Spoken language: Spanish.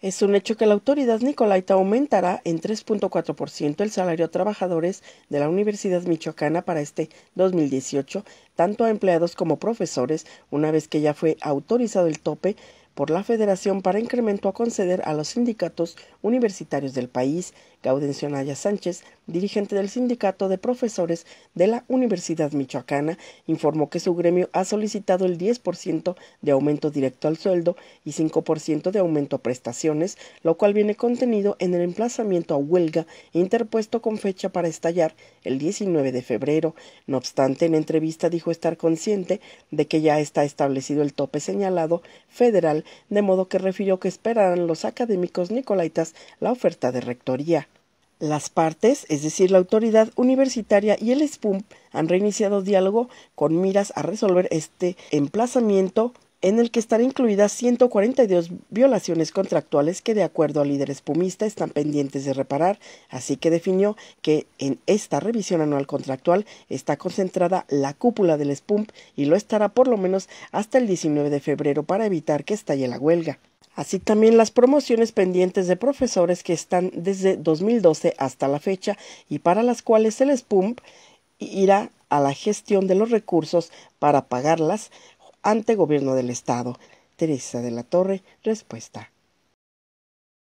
Es un hecho que la autoridad nicolaita aumentará en 3.4% el salario a trabajadores de la Universidad Michoacana para este 2018, tanto a empleados como profesores, una vez que ya fue autorizado el tope por la Federación para incremento a conceder a los sindicatos universitarios del país. Gaudencio Naya Sánchez, dirigente del Sindicato de Profesores de la Universidad Michoacana, informó que su gremio ha solicitado el 10% de aumento directo al sueldo y 5% de aumento a prestaciones, lo cual viene contenido en el emplazamiento a huelga interpuesto con fecha para estallar el 19 de febrero. No obstante, en entrevista dijo estar consciente de que ya está establecido el tope señalado federal de modo que refirió que esperaran los académicos nicolaitas la oferta de rectoría. Las partes, es decir, la autoridad universitaria y el SPUM, han reiniciado diálogo con miras a resolver este emplazamiento en el que estará incluidas 142 violaciones contractuales que de acuerdo al líder espumista están pendientes de reparar, así que definió que en esta revisión anual contractual está concentrada la cúpula del SPUMP y lo estará por lo menos hasta el 19 de febrero para evitar que estalle la huelga. Así también las promociones pendientes de profesores que están desde 2012 hasta la fecha y para las cuales el SPUMP irá a la gestión de los recursos para pagarlas ante Gobierno del Estado. Teresa de la Torre, respuesta.